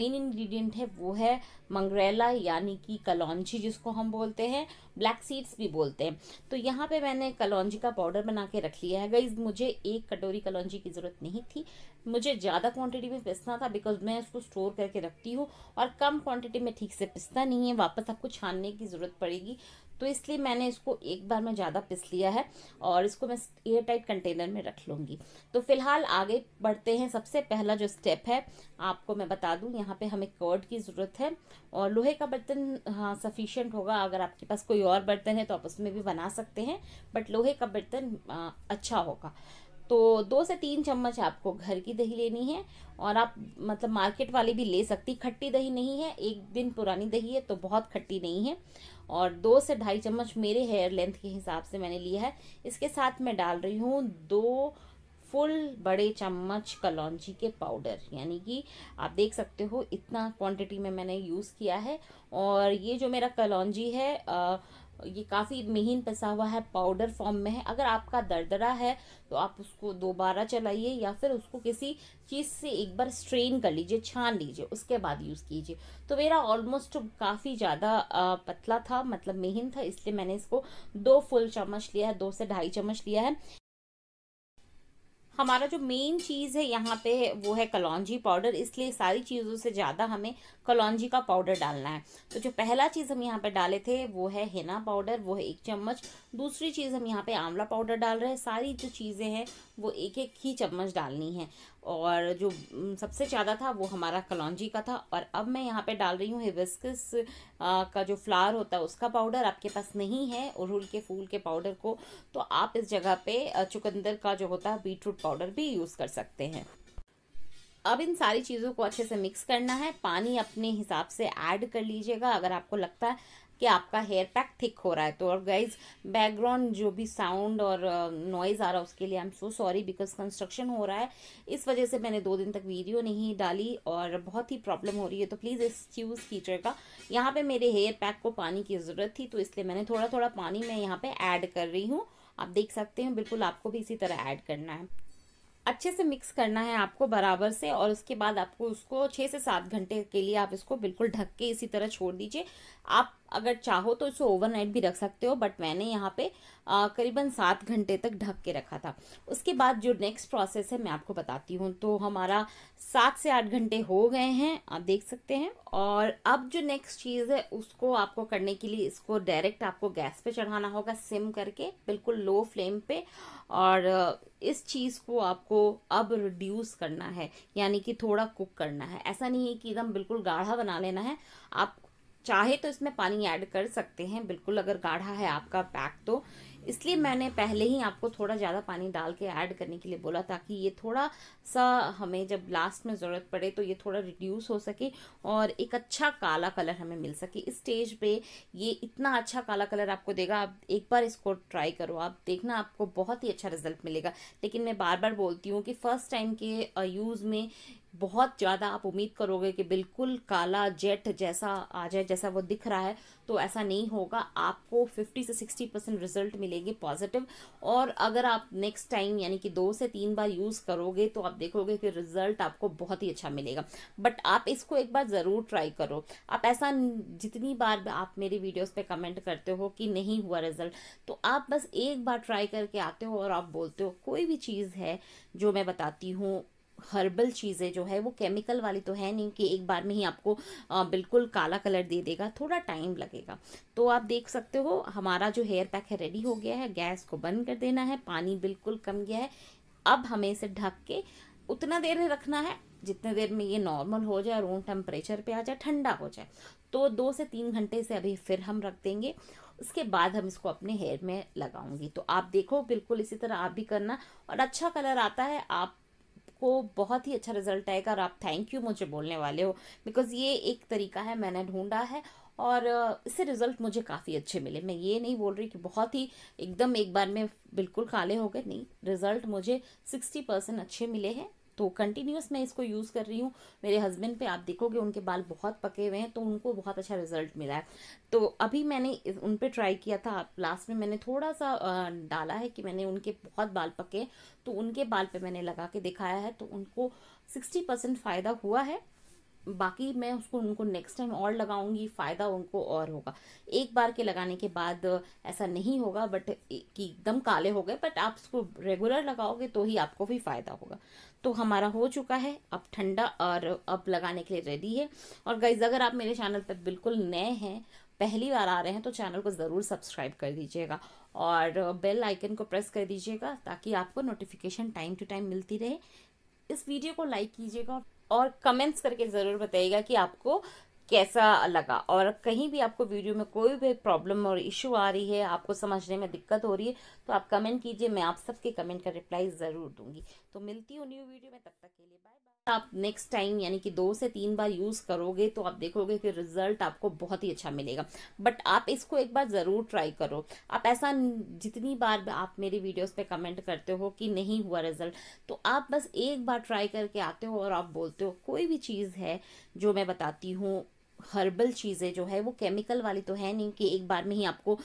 main ingredient है वो है मंगरेला यानी कि कलौजी जिसको हम बोलते हैं ब्लैक सीड्स भी बोलते हैं तो यहाँ पे मैंने कलौजी का पाउडर बना के रख लिया है गाइज मुझे एक कटोरी कलौजी की ज़रूरत नहीं थी मुझे ज़्यादा क्वांटिटी में पिसना था बिकॉज मैं इसको स्टोर करके रखती हूँ और कम क्वांटिटी में ठीक से पिसता नहीं है वापस आपको छानने की ज़रूरत पड़ेगी तो इसलिए मैंने इसको एक बार में ज़्यादा पिस लिया है और इसको मैं एयर टाइट कंटेनर में रख लूँगी तो फिलहाल आगे बढ़ते हैं सबसे पहला जो स्टेप है आपको मैं बता दूँ यहाँ पे हमें कर्ड की ज़रूरत है और लोहे का बर्तन हाँ सफिशेंट होगा अगर आपके पास कोई और बर्तन है तो आप उसमें भी बना सकते हैं बट लोहे का बर्तन हाँ, अच्छा होगा तो दो से तीन चम्मच आपको घर की दही लेनी है और आप मतलब मार्केट वाली भी ले सकती खट्टी दही नहीं है एक दिन पुरानी दही है तो बहुत खट्टी नहीं है और दो से ढाई चम्मच मेरे हेयर लेंथ के हिसाब से मैंने लिया है इसके साथ मैं डाल रही हूँ दो फुल बड़े चम्मच कलौजी के पाउडर यानी कि आप देख सकते हो इतना क्वांटिटी में मैंने यूज़ किया है और ये जो मेरा कलौजी है आ, ये काफ़ी महीन पिसा हुआ है पाउडर फॉर्म में है अगर आपका दरदरा है तो आप उसको दोबारा चलाइए या फिर उसको किसी चीज़ से एक बार स्ट्रेन कर लीजिए छान लीजिए उसके बाद यूज़ कीजिए तो मेरा ऑलमोस्ट काफ़ी ज़्यादा पतला था मतलब महीन था इसलिए मैंने इसको दो फुल चम्मच लिया है दो से ढाई चम्मच लिया है हमारा जो मेन चीज़ है यहाँ पे वो है कलौजी पाउडर इसलिए सारी चीज़ों से ज़्यादा हमें कलौजी का पाउडर डालना है तो जो पहला चीज़ हम यहाँ पे डाले थे वो है हेना पाउडर वो है एक चम्मच दूसरी चीज़ हम यहाँ पे आंवला पाउडर डाल रहे हैं सारी जो चीज़ें हैं वो एक एक ही चम्मच डालनी है और जो सबसे ज़्यादा था वो हमारा कलौजी का था और अब मैं यहाँ पे डाल रही हूँ हिबिस्किस का जो फ्लावर होता है उसका पाउडर आपके पास नहीं है उड़हुल के फूल के पाउडर को तो आप इस जगह पे चुकंदर का जो होता है बीटरूट पाउडर भी यूज़ कर सकते हैं अब इन सारी चीज़ों को अच्छे से मिक्स करना है पानी अपने हिसाब से ऐड कर लीजिएगा अगर आपको लगता है कि आपका हेयर पैक थिक हो रहा है तो और गाइज बैकग्राउंड जो भी साउंड और नॉइज़ uh, आ रहा है उसके लिए I am so sorry because construction हो रहा है इस वजह से मैंने दो दिन तक वीडियो नहीं डाली और बहुत ही प्रॉब्लम हो रही है तो प्लीज़ एक्सक्यूज़ कीजिएगा यहाँ पर मेरे हेयर पैक को पानी की ज़रूरत थी तो इसलिए मैंने थोड़ा थोड़ा पानी मैं यहाँ पर ऐड कर रही हूँ आप देख सकते हैं बिल्कुल आपको भी इसी तरह ऐड करना है अच्छे से मिक्स करना है आपको बराबर से और उसके बाद आपको उसको छः से सात घंटे के लिए आप इसको बिल्कुल ढक के इसी तरह छोड़ दीजिए आप अगर चाहो तो इसको ओवरनाइट भी रख सकते हो बट मैंने यहाँ पे करीबन सात घंटे तक ढक के रखा था उसके बाद जो नेक्स्ट प्रोसेस है मैं आपको बताती हूँ तो हमारा सात से आठ घंटे हो गए हैं आप देख सकते हैं और अब जो नेक्स्ट चीज़ है उसको आपको करने के लिए इसको डायरेक्ट आपको गैस पे चढ़ाना होगा सिम करके बिल्कुल लो फ्लेम पे और इस चीज़ को आपको अब रिड्यूस करना है यानी कि थोड़ा कुक करना है ऐसा नहीं है कि एकदम बिल्कुल गाढ़ा बना लेना है आपको चाहे तो इसमें पानी ऐड कर सकते हैं बिल्कुल अगर गाढ़ा है आपका पैक तो इसलिए मैंने पहले ही आपको थोड़ा ज़्यादा पानी डाल के ऐड करने के लिए बोला ताकि ये थोड़ा सा हमें जब लास्ट में ज़रूरत पड़े तो ये थोड़ा रिड्यूस हो सके और एक अच्छा काला कलर हमें मिल सके इस स्टेज पे ये इतना अच्छा काला कलर आपको देगा आप एक बार इसको ट्राई करो आप देखना आपको बहुत ही अच्छा रिजल्ट मिलेगा लेकिन मैं बार बार बोलती हूँ कि फ़र्स्ट टाइम के यूज़ में बहुत ज़्यादा आप उम्मीद करोगे कि बिल्कुल काला जेट जैसा आ जाए जैसा वो दिख रहा है तो ऐसा नहीं होगा आपको 50 से 60 परसेंट रिजल्ट मिलेगी पॉजिटिव और अगर आप नेक्स्ट टाइम यानी कि दो से तीन बार यूज़ करोगे तो आप देखोगे कि रिजल्ट आपको बहुत ही अच्छा मिलेगा बट आप इसको एक बार ज़रूर ट्राई करो आप ऐसा जितनी बार आप मेरी वीडियोज़ पर कमेंट करते हो कि नहीं हुआ रिजल्ट तो आप बस एक बार ट्राई करके आते हो और आप बोलते हो कोई भी चीज़ है जो मैं बताती हूँ हर्बल चीज़ें जो है वो केमिकल वाली तो है नहीं कि एक बार में ही आपको बिल्कुल काला कलर दे देगा थोड़ा टाइम लगेगा तो आप देख सकते हो हमारा जो हेयर पैक है रेडी हो गया है गैस को बंद कर देना है पानी बिल्कुल कम गया है अब हमें इसे ढक के उतना देर रखना है जितने देर में ये नॉर्मल हो जाए रूम टेम्परेचर पे आ जाए ठंडा हो जाए तो दो से तीन घंटे से अभी फिर हम रख देंगे उसके बाद हम इसको अपने हेयर में लगाऊंगी तो आप देखो बिल्कुल इसी तरह आप भी करना और अच्छा कलर आता है आप को बहुत ही अच्छा रिजल्ट आएगा और आप थैंक यू मुझे बोलने वाले हो बिकॉज़ ये एक तरीका है मैंने ढूंढा है और इससे रिज़ल्ट मुझे काफ़ी अच्छे मिले मैं ये नहीं बोल रही कि बहुत ही एकदम एक बार में बिल्कुल काले हो गए नहीं रिज़ल्ट मुझे सिक्सटी परसेंट अच्छे मिले हैं तो कंटिन्यूस मैं इसको यूज़ कर रही हूँ मेरे हस्बैंड पे आप देखोगे उनके बाल बहुत पके हुए हैं तो उनको बहुत अच्छा रिजल्ट मिला है तो अभी मैंने उन पर ट्राई किया था लास्ट में मैंने थोड़ा सा डाला है कि मैंने उनके बहुत बाल पके तो उनके बाल पर मैंने लगा के दिखाया है तो उनको सिक्सटी परसेंट फ़ायदा हुआ है बाकी मैं उसको उनको नेक्स्ट टाइम और लगाऊंगी फ़ायदा उनको और होगा एक बार के लगाने के बाद ऐसा नहीं होगा बट कि एकदम काले हो गए बट आप उसको रेगुलर लगाओगे तो ही आपको भी फ़ायदा होगा तो हमारा हो चुका है अब ठंडा और अब लगाने के लिए रेडी है और गाइज अगर आप मेरे चैनल पर बिल्कुल नए हैं पहली बार आ रहे हैं तो चैनल को ज़रूर सब्सक्राइब कर दीजिएगा और बेल आइकन को प्रेस कर दीजिएगा ताकि आपको नोटिफिकेशन टाइम टू टाइम मिलती रहे इस वीडियो को लाइक कीजिएगा और कमेंट्स करके ज़रूर बताइएगा कि आपको कैसा लगा और कहीं भी आपको वीडियो में कोई भी प्रॉब्लम और इशू आ रही है आपको समझने में दिक्कत हो रही है तो आप कमेंट कीजिए मैं आप सबके कमेंट का रिप्लाई ज़रूर दूंगी तो मिलती हूँ न्यू वीडियो में तब तक के लिए बाय बाय आप नेक्स्ट टाइम यानी कि दो से तीन बार यूज़ करोगे तो आप देखोगे कि रिजल्ट आपको बहुत ही अच्छा मिलेगा बट आप इसको एक बार ज़रूर ट्राई करो आप ऐसा जितनी बार आप मेरी वीडियोस पे कमेंट करते हो कि नहीं हुआ रिजल्ट तो आप बस एक बार ट्राई करके आते हो और आप बोलते हो कोई भी चीज़ है जो मैं बताती हूँ हर्बल चीज़ें जो है वो केमिकल वाली तो है नहीं कि एक बार में ही आपको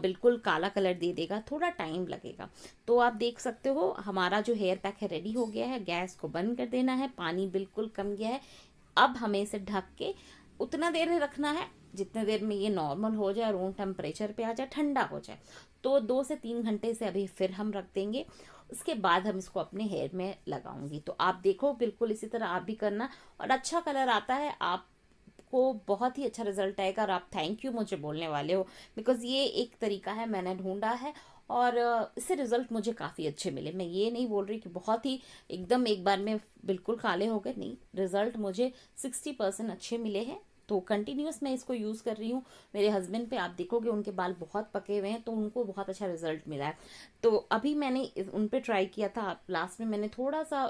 बिल्कुल काला कलर दे देगा थोड़ा टाइम लगेगा तो आप देख सकते हो हमारा जो हेयर पैक है रेडी हो गया है गैस को बंद कर देना है पानी बिल्कुल कम गया है अब हमें इसे ढक के उतना देर रखना है जितने देर में ये नॉर्मल हो जाए रूम टेम्परेचर पे आ जाए ठंडा हो जाए तो दो से तीन घंटे से अभी फिर हम रख देंगे उसके बाद हम इसको अपने हेयर में लगाऊंगी तो आप देखो बिल्कुल इसी तरह आप भी करना और अच्छा कलर आता है आप आपको बहुत ही अच्छा रिजल्ट आएगा और आप थैंक यू मुझे बोलने वाले हो बिकॉज ये एक तरीका है मैंने ढूंढा है और इससे रिज़ल्ट मुझे काफ़ी अच्छे मिले मैं ये नहीं बोल रही कि बहुत ही एकदम एक बार में बिल्कुल काले हो गए नहीं रिज़ल्ट मुझे सिक्सटी परसेंट अच्छे मिले हैं तो कंटिन्यूस मैं इसको यूज़ कर रही हूँ मेरे हस्बैंड पे आप देखोगे उनके बाल बहुत पके हुए हैं तो उनको बहुत अच्छा रिजल्ट मिला है तो अभी मैंने उन पर ट्राई किया था लास्ट में मैंने थोड़ा सा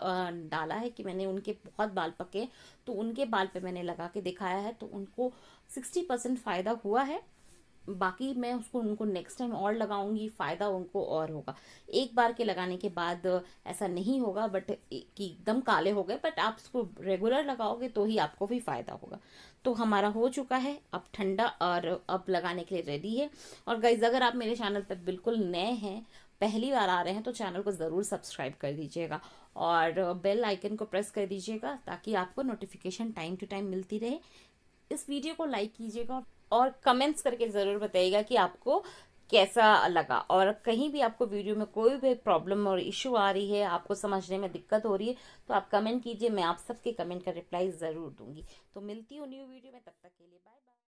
डाला है कि मैंने उनके बहुत बाल पके तो उनके बाल पर मैंने लगा के दिखाया है तो उनको सिक्सटी परसेंट फ़ायदा हुआ है बाकी मैं उसको उनको नेक्स्ट टाइम और लगाऊंगी फ़ायदा उनको और होगा एक बार के लगाने के बाद ऐसा नहीं होगा बट कि एकदम काले हो गए बट आप उसको रेगुलर लगाओगे तो ही आपको भी फ़ायदा होगा तो हमारा हो चुका है अब ठंडा और अब लगाने के लिए रेडी है और गाइज अगर आप मेरे चैनल पर बिल्कुल नए हैं पहली बार आ रहे हैं तो चैनल को ज़रूर सब्सक्राइब कर दीजिएगा और बेल आइकन को प्रेस कर दीजिएगा ताकि आपको नोटिफिकेशन टाइम टू टाइम मिलती रहे इस वीडियो को लाइक कीजिएगा और कमेंट्स करके ज़रूर बताइएगा कि आपको कैसा लगा और कहीं भी आपको वीडियो में कोई भी प्रॉब्लम और इशू आ रही है आपको समझने में दिक्कत हो रही है तो आप कमेंट कीजिए मैं आप सबके कमेंट का रिप्लाई ज़रूर दूंगी तो मिलती हूँ न्यू वीडियो में तब तक के लिए बाय बाय